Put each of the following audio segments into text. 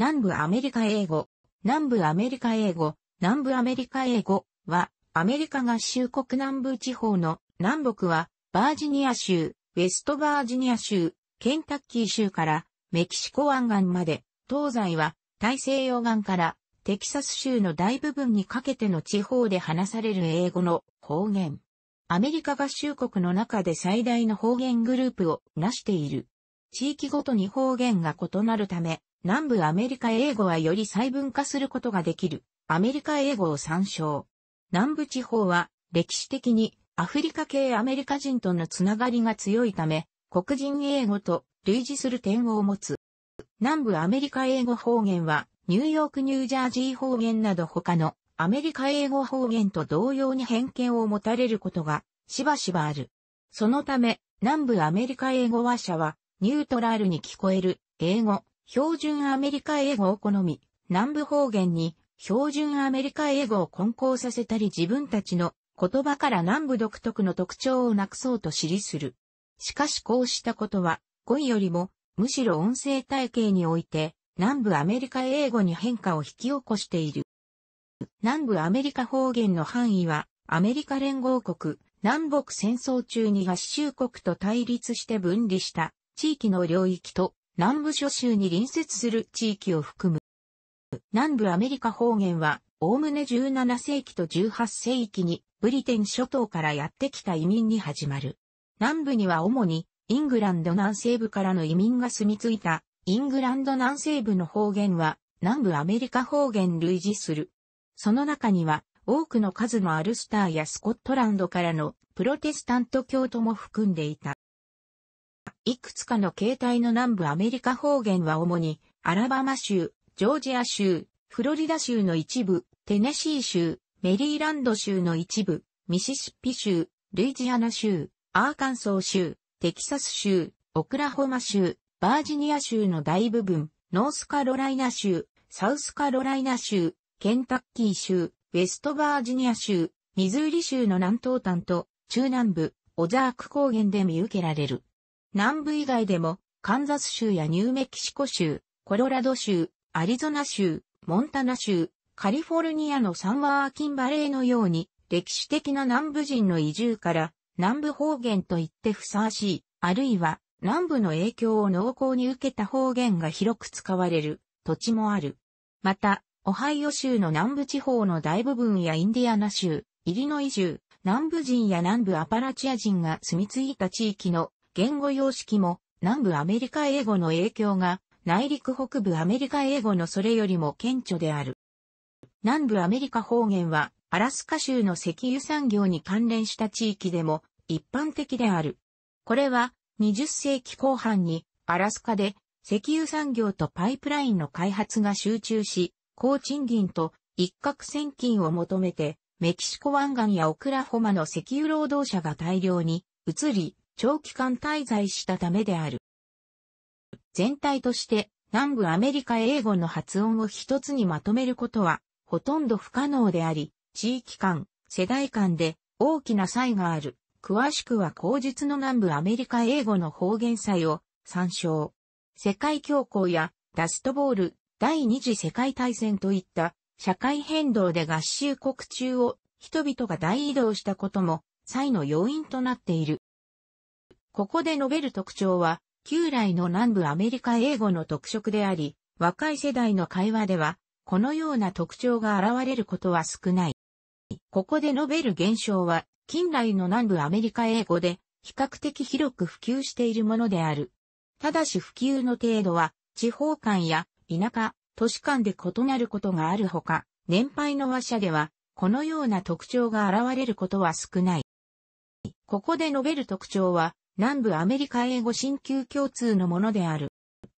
南部アメリカ英語、南部アメリカ英語、南部アメリカ英語は、アメリカ合衆国南部地方の南北は、バージニア州、ウェストバージニア州、ケンタッキー州からメキシコ湾岸まで、東西は大西洋岸からテキサス州の大部分にかけての地方で話される英語の方言。アメリカ合衆国の中で最大の方言グループを成している。地域ごとに方言が異なるため、南部アメリカ英語はより細分化することができるアメリカ英語を参照。南部地方は歴史的にアフリカ系アメリカ人とのつながりが強いため、黒人英語と類似する点を持つ。南部アメリカ英語方言は、ニューヨークニュージャージー方言など他のアメリカ英語方言と同様に偏見を持たれることがしばしばある。そのため、南部アメリカ英語話者はニュートラルに聞こえる英語、標準アメリカ英語を好み、南部方言に標準アメリカ英語を混交させたり自分たちの言葉から南部独特の特徴をなくそうと知りする。しかしこうしたことは、語彙よりも、むしろ音声体系において、南部アメリカ英語に変化を引き起こしている。南部アメリカ方言の範囲は、アメリカ連合国、南北戦争中に合衆国と対立して分離した地域の領域と南部諸州に隣接する地域を含む。南部アメリカ方言は、おおむね17世紀と18世紀にブリテン諸島からやってきた移民に始まる。南部には主にイングランド南西部からの移民が住み着いたイングランド南西部の方言は南部アメリカ方言類似する。その中には多くの数のアルスターやスコットランドからのプロテスタント教徒も含んでいた。いくつかの形態の南部アメリカ方言は主に、アラバマ州、ジョージア州、フロリダ州の一部、テネシー州、メリーランド州の一部、ミシシッピ州、ルイジアナ州、アーカンソー州、テキサス州、オクラホマ州、バージニア州の大部分、ノースカロライナ州、サウスカロライナ州、ケンタッキー州、ウェストバージニア州、ミズーリ州の南東端と中南部、オザーク高原で見受けられる。南部以外でも、カンザス州やニューメキシコ州、コロラド州、アリゾナ州、モンタナ州、カリフォルニアのサンワーキンバレーのように、歴史的な南部人の移住から、南部方言と言ってふさわしい、あるいは、南部の影響を濃厚に受けた方言が広く使われる土地もある。また、オハイオ州の南部地方の大部分やインディアナ州、イリノイ州、南部人や南部アパラチア人が住み着いた地域の言語様式も南部アメリカ英語の影響が内陸北部アメリカ英語のそれよりも顕著である。南部アメリカ方言はアラスカ州の石油産業に関連した地域でも一般的である。これは20世紀後半にアラスカで石油産業とパイプラインの開発が集中し、高賃金と一攫千金を求めてメキシコ湾岸やオクラホマの石油労働者が大量に移り、長期間滞在したためである。全体として南部アメリカ英語の発音を一つにまとめることはほとんど不可能であり、地域間、世代間で大きな差異がある。詳しくは後述の南部アメリカ英語の方言祭を参照。世界恐慌やダストボール、第二次世界大戦といった社会変動で合衆国中を人々が大移動したことも、際の要因となっている。ここで述べる特徴は、旧来の南部アメリカ英語の特色であり、若い世代の会話では、このような特徴が現れることは少ない。ここで述べる現象は、近来の南部アメリカ英語で、比較的広く普及しているものである。ただし普及の程度は、地方間や田舎、都市間で異なることがあるほか、年配の話者では、このような特徴が現れることは少ない。ここで述べる特徴は、南部アメリカ英語新旧共通のものである。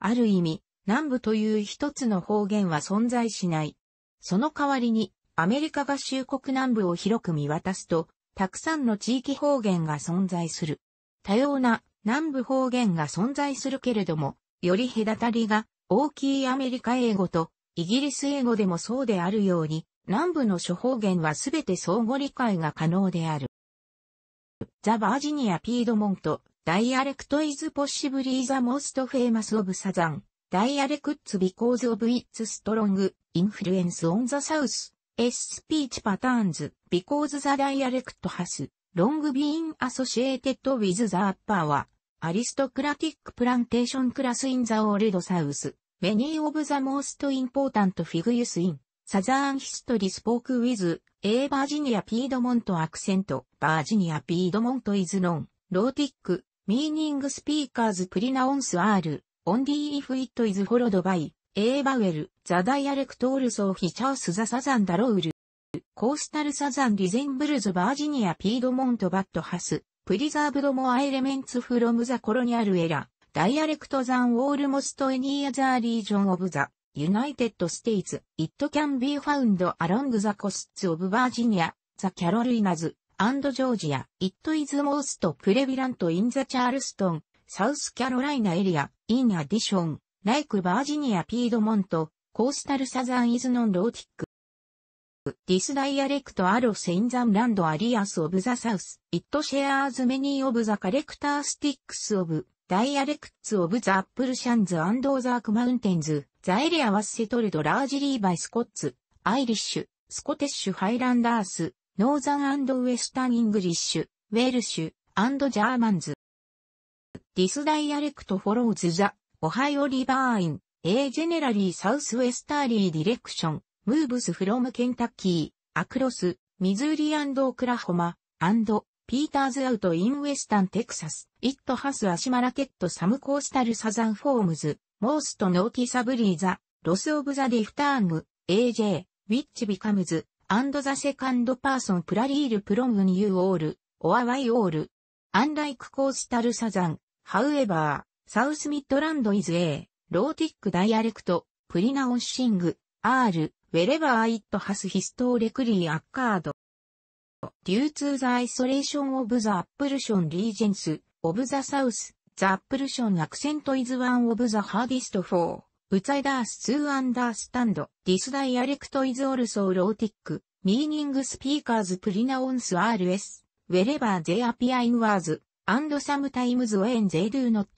ある意味、南部という一つの方言は存在しない。その代わりに、アメリカ合衆国南部を広く見渡すと、たくさんの地域方言が存在する。多様な南部方言が存在するけれども、より隔たりが大きいアメリカ英語とイギリス英語でもそうであるように、南部の諸方言はすべて相互理解が可能である。ザ・バージニア・ピードモント、ダイアレクト・イズ・ポッシブリー・ザ・モースト・フェイマス・オブ・サザン、ダイアレクッツ・ビコーズ・オブ・イッツ・ストロング、インフルエンス・オン・ザ・サウス、エス・スピーチ・パターンズ、ビコーズ・ザ・ダイアレクト・ハス、ロング・ビーン・アソシエーテッド・ウィズ・ザ・アッパーは、アリストクラティック・プランテーション・クラス・イン・ザ・オールド・サウス、メニー・オブ・ザ・モースト・インポータント・フィグユス・イン。サザーンヒストリスポークウィズ、エーバージニアピードモントアクセント、バージニアピードモントイズノン、ローティック、ミーニングスピーカーズプリナオンスアール、オンディーイフイットイズホロドバイ、エーバウェル、ザダイアレクトールソーヒチャウスザサザンダロウル、コースタルサザンリゼンブルズバージニアピードモントバットハス、プリザーブドモアエレメンツフロムザコロニアルエラ、ダイアレクトザンウォールモストエニーアザリージョンオブザ、United States, It can be found along the coasts of Virginia, the Carolinas, and Georgia. It is most prevalent in the Charleston, South Carolina area. In addition, like Virginia Piedmont, coastal southern is non-Rotic. This dialect arose in the land areas of the south. It shares many of the characteristics of dialects of the Appalachians and o z a r k Mountains. ザエリアはセトルドラージリーバイスコッツ、アイリッシュ、スコテッシュハイランダース、ノーザンウェスタンイングリッシュ、ウェールシュ、ジャーマンズ。This dialect follows the Ohio River in a generally southwesterly direction, moves from Kentucky, across Missouri and Oklahoma, and Peters out in western Texas. It has a small some coastal southern forms, モーストノーティサブリーザ、ロスオブザディフターム、AJ、ウィッチビカムズ、アンドザセカンドパーソンプラリールプロムニューオール、オアワイオール、アンライクコースタルサザン、ハウエバー、サウスミッドランドイズ A、ローティックダイアレクト、プリナオンシング、R、ウェレバーイットハスヒストーレクリーアッカード。デューツーザイソレーションオブザアップルションリージェンス、オブザサウス、The a p p l e s h o n Accent is one of the hardest for u t s i d e r s to understand. This dialect is also erotic, meaning speakers pronounce RS wherever they appear in words, and sometimes when they do not.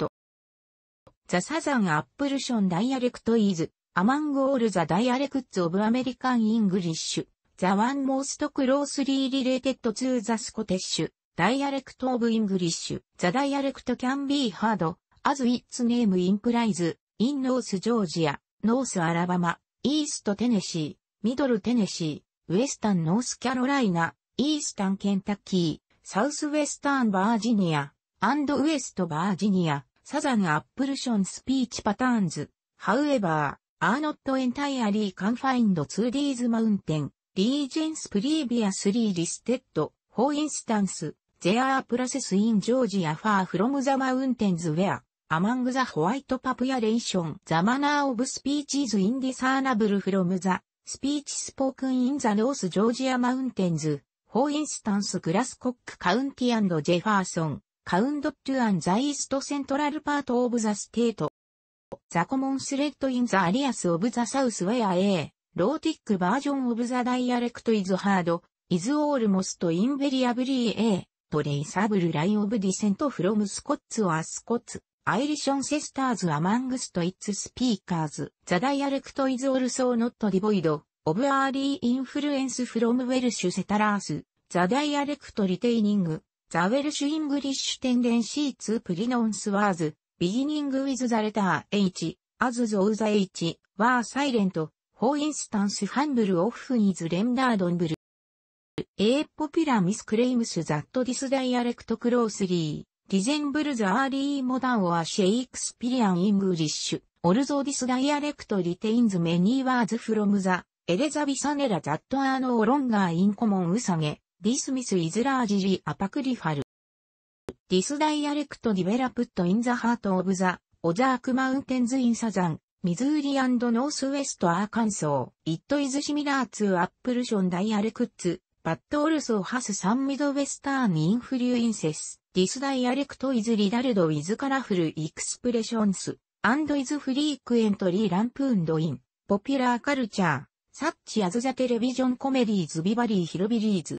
The Southern a p p l e s h o n dialect is among all the dialects of American English. The one most closely related to the Scottish. Dialect of English, the dialect can be heard, as its name implies, in North Georgia, North Alabama, East Tennessee, Middle Tennessee, Western North Carolina, Eastern Kentucky, Southwestern Virginia, and West Virginia, Southern Appalachian speech patterns, however, are not entirely confined to these mountain regions previously listed, for instance, They are process in Georgia far from the mountains where, among the white population, the manner of speech is indiscernible from the speech spoken in the North Georgia mountains. For instance, Glasscock County and Jefferson, County and the east central part of the state. The common thread in the areas of the south where a Rotic version of the dialect is hard, is almost invariably a トレイサブルライオブディセントフロムスコッツオアスコッツ、アイリションセスターズアマングストイッツスピーカーズ、ザダイアレクトイズオルソーノットディボイド、オブアーリーインフルエンスフロムウェルシュセタラース、ザダイアレクトリテイニング、ザウェルシュイングリッシュテンデンシーツプリノンスワーズ、ビギニングウィズザレター H、アズゾウザ H、ワーサイレント、フォーインスタンスハンブルオフニズレンダードンブル A popular misclaims that this dialect closely resembles early modern or Shakespearean English, although this dialect retains many words from the Elizabethan era that are no longer in common usage, this myth is largely apocryphal. This dialect developed in the heart of the Ozark Mountains in southern Missouri and Northwest Arkansas. It is similar to Appalachian dialects. バットオルソーハスサンミドウェスターンインフリュインセス、ディスダイアレクトイズリダルドウィズカラフルイクスプレションス、アンドイズフリークエントリーランプーンドイン、ポピュラーカルチャー、サッチアズザテレビジョンコメディーズビバリーヒロビリーズ。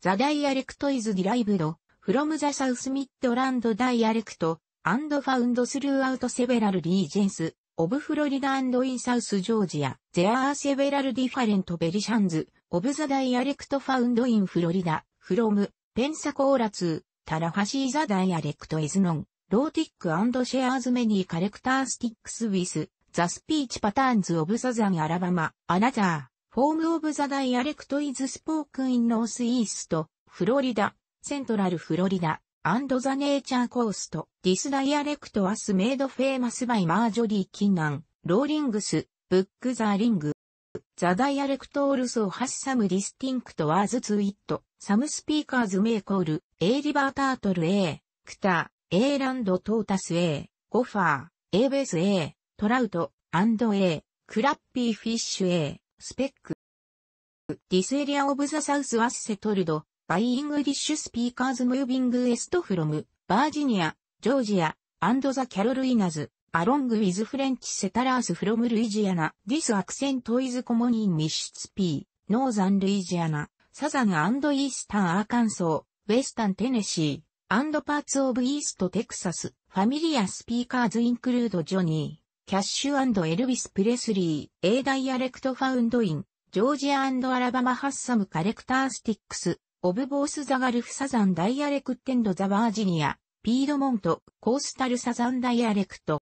ザダイアレクトイズディライブド、フロムザサウスミッドランドダイアレクト、アンドファウンドスルーアウトセベラルリージェンス、オブフロリダアンドインサウスジョージア、ゼアーセベラルディファレントベリシャンズ、of the dialect found in Florida, from Pensacola to Tallahassee the dialect is known, rotic and shares many c h a r a c t e r s t i c k s with the speech patterns of southern Alabama, another form of the dialect is spoken in northeast, Florida, central Florida, and the nature coast. This dialect was made famous by Marjorie Kinnan, Rawlings, Book the Ring, The dialectals of has some distinct words to it. Some speakers may call a river turtle a, cta, a land tortoise a, gopher, a base a, trout, and a, crappy fish a, spec. This area of the south was settled by English speakers moving west from Virginia, Georgia, and the Carolinas. along with French settlers from Louisiana. This accent is common in Mississippi, Northern Louisiana, Southern and Eastern Arkansas, Western Tennessee, and parts of East Texas. Familiar speakers include Johnny, Cash and Elvis Presley, A dialect found in Georgia and Alabama has some characteristics of both the Gulf Southern dialect and the Virginia. ピードモント、コースタルサザンダイアレクト。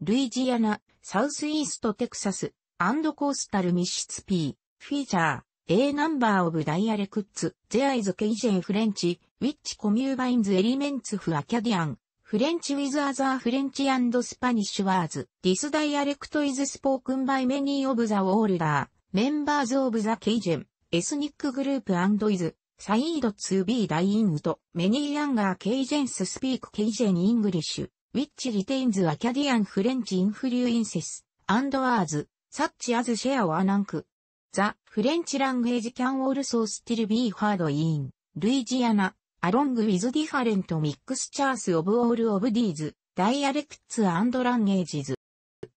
ルイジアナ、サウスイーストテクサス、アンドコースタルミシツピー、フィーチャー、A number of dialects, there is Cajun French, which combines elements of Acadian, French with other French and Spanish words. This dialect is spoken by many of the older members of the Cajun ethnic group and is said to be dying to many younger Cajuns speak Cajun English. which retains Acadian French influences, and was, such as share or nank. The French language can also still be heard in Louisiana, along with different mixtures of all of these dialects and languages.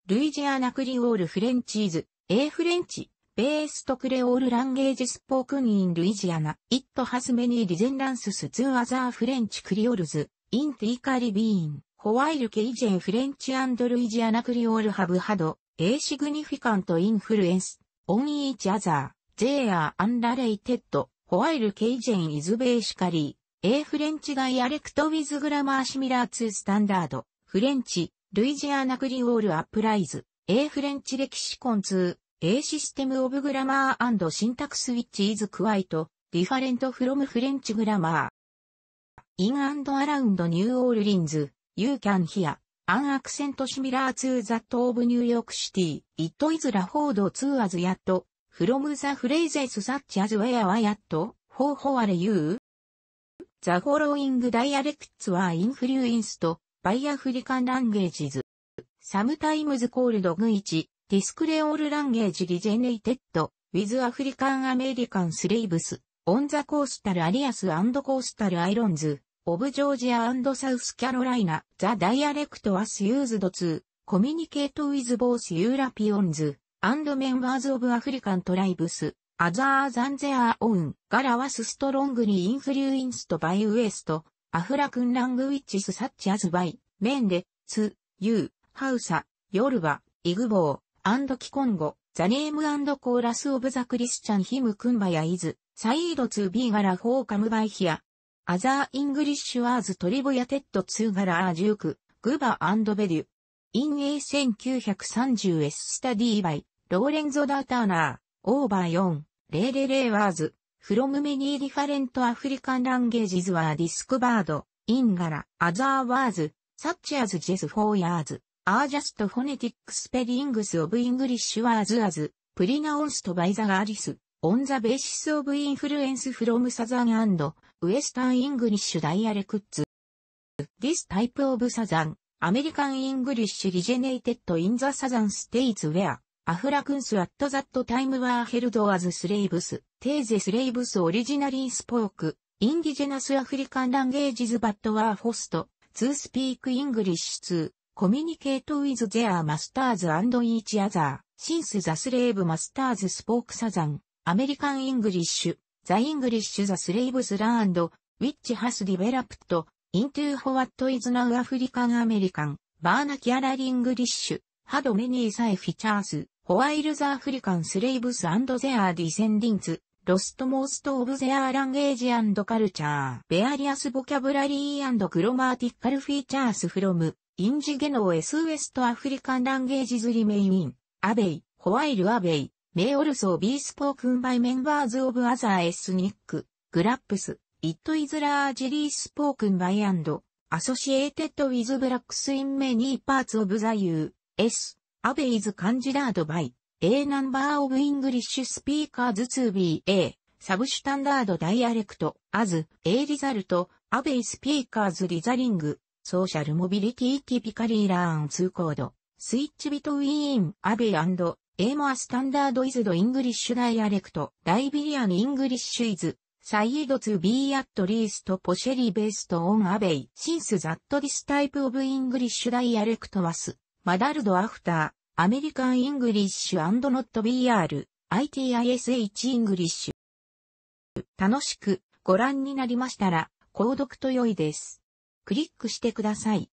Louisiana Creole French is a French based Creole language spoken in Louisiana. It has many resemblances to other French Creoles in the Caribbean. ホワイルケイジェンフレンチアンドルイジアナクリオールハブハド、エーシグニフィカントインフルエンス、オンイーチアザー、ジェアーアンラレイテッド、ホワイルケイジェンイズベーシカリー、エーフレンチガイアレクトウィズグラマーシミラーツースタンダード、フレンチ、ルイジアナクリオールアップライズ、エーフレンチレキシコンツー、エーシステムオブグラマーシンタクスウィッチイズクワイト、ディファレントフロムフレンチグラマー。インアラウンドニューオールリンズ。You can hear an accent similar to that of New York City. It is Lafford to as yet from the phrases such as where why at, how h o are you? The following dialects were influenced by African languages. Sometimes called Guichi, this Creole language r e g e n e r a t e d with African American slaves on the coastal areas and coastal islands. オブジョージアサウスキャロライナ、ザ・ダイアレクト・アス・ユーズド・ツー、コミュニケート・ウィズ・ボース・ユーラピオンズ、アンド・メンバーズ・オブ・アフリカン・トライブス、アザー・ザン・ゼアオウン、ガラワス・ストロングリ・インフリューインスト・バイ・ウエスト、アフラクン・ラング・ウィッチス・サッチ・アズ・バイ、メンレ、ツ、ユー、ハウサ、ヨルバ、イグボー、アンド・キコンゴ、ザ・ネーム・アンド・コーラス・オブ・ザ・クリスチャン・ヒム・クンバヤ・イズ、サイード・ツー・ビーガラ・フォー・カム・バイヒア、アザー・イングリッシュ・ワーズ・トリボヤ・テッド・ツーガラ・アー・ジューク、グバド・ベリュ。イン A 1930 S スタディーバイ、ローレンゾ・ダー・ターナー、オーバー4、レ・レーワーズ、フロムメニー・ディファレント・アフリカン・ランゲージズ・ワー・ディスクバード、インガラ、アザー・ワーズ、サッチアズ・ジェス・フォーヤーズ、アージャスト・フォネティック・スペリングス・オブ・イングリッシュ・ワーズ・アズ、プリナオンスト・バイザ・ガーリス、オン・ザ・ベーシス・オブ・インフルエンス・フロム・サザン・アンド、ウエスタン・イングリッシュ・ダイアレクッツ。This type of Southern American English r e g e n e r a t e d in the Southern States where Africans at that time were held as slaves. The slaves originally spoke indigenous African languages but were forced to speak English to communicate with their masters and each other. Since the slave masters spoke Southern American English, The English The Slaves Learned, Which Has Developed, Into What Is Now African American, b a r n a c u l a r English, Had Many Side Features, While The African Slaves and Their Descendants, Lost Most of Their Language and Culture, Various Vocabulary and Grammatical Features from, Indigenous West African Languages Remain, Abey, While Abey, may also be spoken by members of other ethnic groups. It is largely spoken by and associated with blacks in many parts of the U.S. Abe is considered by a number of English speakers to be a substandard dialect as a result. Abe speakers desiring social mobility typically learn to code. Switch between Abe and エーモアスタンダードイズドイングリッシュダイアレクト、ライビリアンイングリッシュイズ、サイードツービーアットリーストポシェリーベーストオンアベイ、シンスザットディスタイプオブイングリッシュダイアレクトワス、マダルドアフター、アメリカンイングリッシュアンドノット BR、ITISH イングリッシュ。楽しくご覧になりましたら、購読と良いです。クリックしてください。